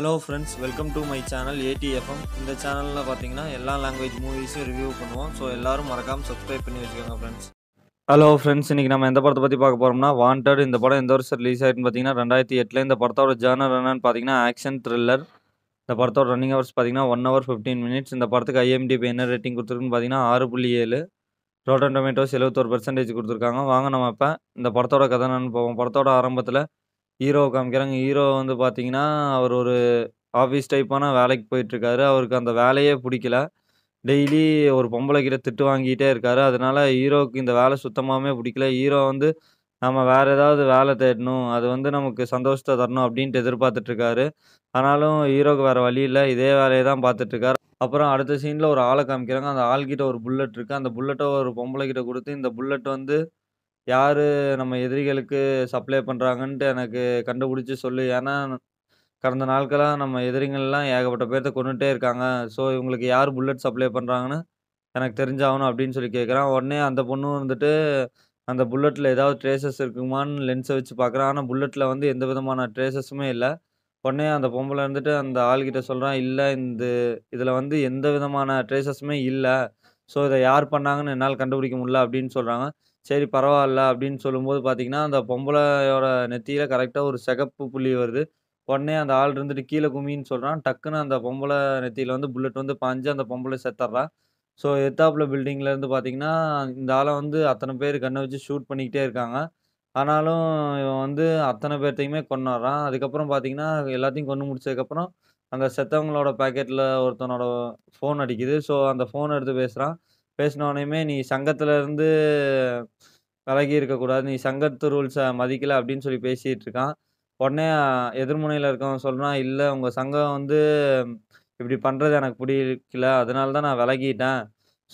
Hello friends welcome to my channel ATFM இந்த சேனலில் பார்த்தீங்கன்னா எல்லா லாங்குவேஜ் மூவிஸும் ரிவ்யூ பண்ணுவோம் ஸோ எல்லோரும் மறக்காமல் சப்ஸ்கிரைப் பண்ணி வச்சுக்கோங்க ஃப்ரெண்ட்ஸ் ஹலோ ஃப்ரெண்ட்ஸ் இன்றைக்கி நம்ம எந்த படத்தை பற்றி பார்க்க போகிறோம்னா வாண்டட் இந்த படம் எந்த வருஷம் ரிலீஸ் ஆகிட்டுன்னு பார்த்தீங்கன்னா ரெண்டாயிரத்தி எட்டில் இந்த படத்தோட ஜேனர் என்னன்னு பார்த்தீங்கன்னா ஆக்ஷன் த்ரில்லர் இந்த படத்தோட ரன்னிங் ஹவர்ஸ் பார்த்தீங்கன்னா ஒன் ஹவர் ஃபிஃப்டீன் மினிட்ஸ் இந்த படத்துக்கு ஐஎம்டிபி என்ன ரேட்டிங் கொடுத்துருக்குன்னு பார்த்தீங்கன்னா ஆறு புள்ளி ஏழு ரோட்டன் டொமேட்டோஸ் எழுபத்தோரு பர்சன்டேஜ் கொடுத்துருக்காங்க வாங்க நம்ம இப்போ இந்த படத்தோட கதை நான் போவோம் படத்தோட ஆரம்பத்தில் ஹீரோ காமிக்கிறாங்க. ஹீரோ வந்து பார்த்தீங்கன்னா அவர் ஒரு ஆஃபீஸ் டைப்பான வேலைக்கு போயிட்டுருக்காரு. அவருக்கு அந்த வேலையே பிடிக்கல டெய்லி ஒரு பொம்பளை கிட்ட திட்டு வாங்கிட்டே இருக்காரு. அதனால ஹீரோவுக்கு இந்த வேலை சுத்தமாகவே பிடிக்கல ஹீரோ வந்து நம்ம வேற ஏதாவது வேலை தேடணும். அது வந்து நமக்கு சந்தோஷத்தை தரணும் அப்படின்ட்டு எதிர்பார்த்துட்ருக்காரு ஆனாலும் ஹீரோவுக்கு வேற வழி இல்லை இதே வேலையை தான் பாத்துட்டுருக்காரு. அப்புறம் அடுத்த சீன்ல ஒரு ஆளை காமிக்கிறாங்க. அந்த ஆள்கிட்ட ஒரு புல்லட் இருக்கு. அந்த புல்லட்டை ஒரு பொம்பளை கிட்ட கொடுத்து இந்த புல்லட் வந்து யார் நம்ம எதிரிகளுக்கு சப்ளை பண்ணுறாங்கன்ட்டு எனக்கு கண்டுபிடிச்சி சொல்லு. ஏன்னா, கடந்த நாட்களாக நம்ம எதிரிகள்லாம் ஏகப்பட்ட பேர்த்த கொண்டுகிட்டே இருக்காங்க. ஸோ, இவங்களுக்கு யார் புல்லட் சப்ளை பண்ணுறாங்கன்னு எனக்கு தெரிஞ்சாகணும் அப்படின்னு சொல்லி கேட்குறான். உடனே அந்த பொண்ணு வந்துட்டு, அந்த புல்லட்டில் ஏதாவது ட்ரேசஸ் இருக்குமான்னு லென்ஸை வச்சு பார்க்குறான் ஆனால் புல்லெட்டில் வந்து எந்த விதமான ட்ரேசஸுமே இல்லை உடனே அந்த பொம்பளை இருந்துட்டு அந்த ஆள்கிட்ட சொல்கிறான் இல்லை இந்த இதில் வந்து எந்த விதமான ட்ரேசஸுமே இல்லை ஸோ, இதை யார் பண்ணாங்கன்னு என்னால் கண்டுபிடிக்க முடியல" அப்படின்னு சொல்கிறாங்க சரி பரவாயில்ல அப்படின்னு சொல்லும்போது பார்த்தீங்கன்னா அந்த பொம்பளையோட நெத்தியில் கரெக்டாக ஒரு சிகப்பு புள்ளி வருது உடனே அந்த ஆள் இருந்துட்டு கீழே குமின்னு சொல்கிறான் டக்குன்னு அந்த பொம்பளை நெத்தியில் வந்து புல்லட் வந்து பாஞ்சு அந்த பொம்பளை செத்துட்றான் ஸோ எத்தாப்பில் பில்டிங்லேருந்து பார்த்தீங்கன்னா இந்த ஆளை வந்து அத்தனை பேர் கண்ணை வச்சு ஷூட் பண்ணிக்கிட்டே இருக்காங்க ஆனாலும் இவன் வந்து அத்தனை பேர்த்தையுமே கொண்டாடுறான் அதுக்கப்புறம் பார்த்தீங்கன்னா எல்லாத்தையும் கொண்டு முடிச்சதுக்கப்புறம் அந்த செத்தவங்களோட பேக்கெட்டில் ஒருத்தனோட ஃபோன் அடிக்குது ஸோ அந்த ஃபோன் எடுத்து பேசுகிறான் பேசினோடனையுமே நீ சங்கத்தில் இருந்து விலகி இருக்கக்கூடாது நீ சங்கத்து ரூல்ஸை மதிக்கலை அப்படின்னு சொல்லி பேசிகிட்டு இருக்கான் உடனே எதிர்முனையில் இருக்கவன் சொல்கிறான் இல்லை உங்கள் சங்கம் வந்து இப்படி பண்ணுறது எனக்கு பிடிக்கல அதனால தான் நான் விலகிட்டேன்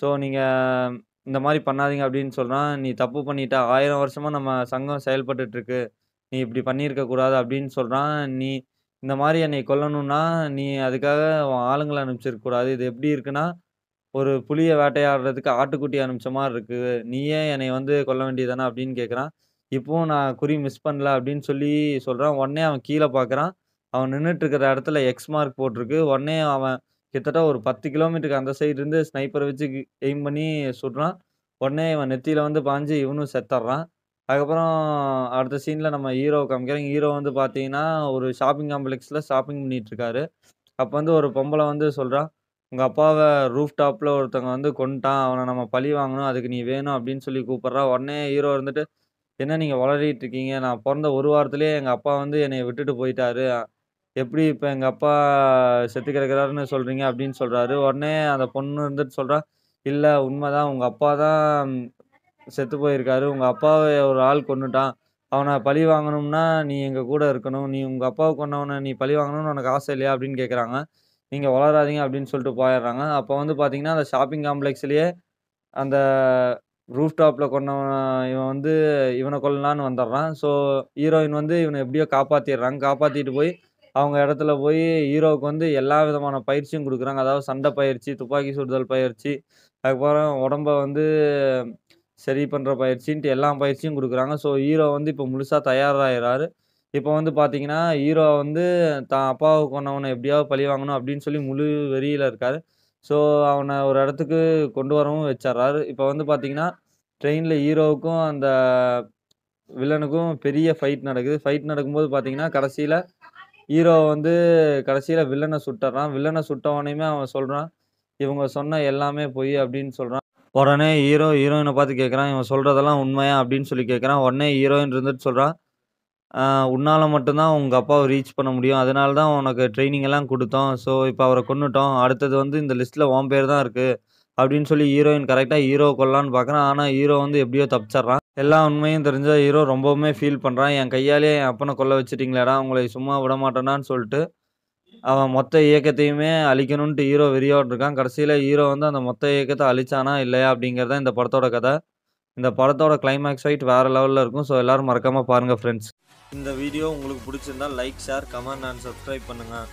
ஸோ நீங்கள் இந்த மாதிரி பண்ணாதீங்க அப்படின்னு சொல்கிறான் நீ தப்பு பண்ணிட்ட ஆயிரம் வருஷமாக நம்ம சங்கம் செயல்பட்டுட்ருக்கு நீ இப்படி பண்ணியிருக்கக்கூடாது அப்படின்னு சொல்கிறான் நீ இந்த மாதிரி என்னை கொல்லணும்னா நீ அதுக்காக ஆளுங்களை அனுப்பிச்சிருக்கக்கூடாது இது எப்படி இருக்குன்னா ஒரு புளியை வேட்டையாடுறதுக்கு ஆட்டுக்குட்டி அனுப்பிச்ச மாதிரி இருக்குது நீ ஏன் வந்து கொல்ல வேண்டியதானே அப்படின்னு கேட்குறான். இப்போவும் நான் குறி மிஸ் பண்ணல அப்படின்னு சொல்லி சொல்கிறான் உடனே அவன் கீழே பார்க்குறான். அவன் நின்றுட்டு இருக்கிற இடத்துல எக்ஸ் மார்க் போட்டிருக்கு. உடனே அவன் கிட்டத்தட்ட ஒரு பத்து கிலோமீட்டருக்கு அந்த சைடு இருந்து ஸ்னைப்பர வச்சு எய்ம் பண்ணி சுடுறான். உடனே இவன் நெத்தியில் வந்து பாஞ்சு இவனும் செத்துடுறான். அதுக்கப்புறம் அடுத்த சீனில் நம்ம ஹீரோ காமிக்கிறாங்க. ஹீரோ வந்து பார்த்தீங்கன்னா, ஒரு ஷாப்பிங் காம்ப்ளெக்ஸில் ஷாப்பிங் பண்ணிட்டு இருக்காரு. வந்து ஒரு பொம்பளை வந்து சொல்கிறான் உங்கள் அப்பாவை ரூஃப் டாப்பில் ஒருத்தவங்க வந்து கொண்டுட்டான் அவனை நம்ம பழி வாங்கணும் அதுக்கு நீ வேணும் அப்படின்னு சொல்லி கூப்பிட்றா உடனே ஹீரோ இருந்துட்டு என்ன நீங்கள் வளரிட்டு இருக்கீங்க நான் பிறந்த ஒரு வாரத்துலேயே எங்கள் அப்பா வந்து என்னை விட்டுட்டு போயிட்டாரு எப்படி இப்போ எங்கள் அப்பா செத்து கிடக்கிறாருன்னு சொல்கிறீங்க அப்படின்னு சொல்கிறாரு உடனே அந்த பொண்ணு இருந்துட்டு சொல்கிறான் இல்லை உண்மை தான் உங்கள் அப்பா தான் செத்து போயிருக்காரு உங்கள் அப்பாவை ஒரு ஆள் கொண்டுட்டான் அவனை பழி வாங்கணும்னா நீ எங்கள் கூட இருக்கணும் நீ உங்கள் அப்பாவை கொண்டவனை நீ பழி வாங்கணும்னு உனக்கு ஆசை இல்லையா அப்படின்னு கேட்குறாங்க நீங்கள் வளராதீங்க அப்படின்னு சொல்லிட்டு போயிடுறாங்க அப்போ வந்து பார்த்தீங்கன்னா அந்த ஷாப்பிங் காம்ப்ளெக்ஸ்லேயே அந்த ரூஃப் டாப்பில் கொண்ட இவன் வந்து இவனை கொல்லலான்னு வந்துடுறான் ஸோ ஹீரோயின் வந்து இவனை எப்படியோ காப்பாற்றிடுறாங்க காப்பாற்றிட்டு போய் அவங்க இடத்துல போய் ஹீரோவுக்கு வந்து எல்லா விதமான பயிற்சியும் கொடுக்குறாங்க அதாவது சண்டை பயிற்சி துப்பாக்கி சுடுதல் பயிற்சி அதுக்கப்புறம் உடம்ப வந்து சரி பண்ணுற பயிற்சின்ட்டு எல்லா பயிற்சியும் கொடுக்குறாங்க ஸோ ஹீரோ வந்து இப்போ முழுசாக தயாராகிறாரு இப்போ வந்து பார்த்தீங்கன்னா ஹீரோ வந்து தான் அப்பாவை கொண்டவனை எப்படியாவது பழி வாங்கணும் அப்படின்னு சொல்லி முழு வெறியில் இருக்கார் ஸோ அவனை ஒரு இடத்துக்கு கொண்டு வரவும் வச்சிட்றாரு இப்போ வந்து பார்த்தீங்கன்னா ட்ரெயினில் ஹீரோவுக்கும் அந்த வில்லனுக்கும் பெரிய ஃபைட் நடக்குது ஃபைட் நடக்கும்போது பார்த்தீங்கன்னா கடைசியில் ஹீரோ வந்து கடைசியில் வில்லனை சுட்டுறான் வில்லனை சுட்டவனையுமே அவன் சொல்கிறான் இவங்க சொன்ன எல்லாமே பொய் அப்படின்னு சொல்கிறான் உடனே ஹீரோ ஹீரோயினை பார்த்து கேட்குறான் இவன் சொல்கிறதெல்லாம் உண்மையா அப்படின்னு சொல்லி கேட்குறான் உடனே ஹீரோயின் இருந்துட்டு சொல்கிறான் உன்னால் மட்டும்தான் உங்கள் அப்பாவை ரீச் பண்ண முடியும். அதனால தான் உனக்கு ட்ரைனிங் எல்லாம் கொடுத்தோம் ஸோ, இப்போ அவரை கொன்னுட்டோம். அடுத்தது வந்து இந்த லிஸ்ட்டில் உன் பேர் தான் இருக்குது அப்படின்னு சொல்லி ஹீரோயின் கரெக்டாக ஹீரோ கொல்லலான்னு பார்க்குறேன் ஆனால் ஹீரோ வந்து எப்படியோ தப்பிச்சிட்றான் எல்லா உண்மையும் தெரிஞ்சால் ஹீரோ ரொம்பவுமே ஃபீல் பண்ணுறான் "என் கையாலேயே என் அப்பனை கொல்ல வச்சுட்டிங்களேடா உங்களை சும்மா விட மாட்டேனான்னு சொல்லிட்டு அவன் மொத்த இயக்கத்தையுமே அழிக்கணுன்ட்டு ஹீரோ வெறியோட இருக்கான். ஹீரோ வந்து அந்த மொத்த இயக்கத்தை அழிச்சானா, இல்லையா அப்படிங்கிறது தான் இந்த படத்தோட கதை. இந்த படத்தோட கிளைமேக்ஸ் ஃபைட் வேறு லெவலில் இருக்கும் ஸோ எல்லோரும் மறக்காமல் பாருங்கள் ஃப்ரெண்ட்ஸ் இந்த வீடியோ உங்களுக்கு பிடிச்சிருந்தா like share comment and subscribe பண்ணுங்கள்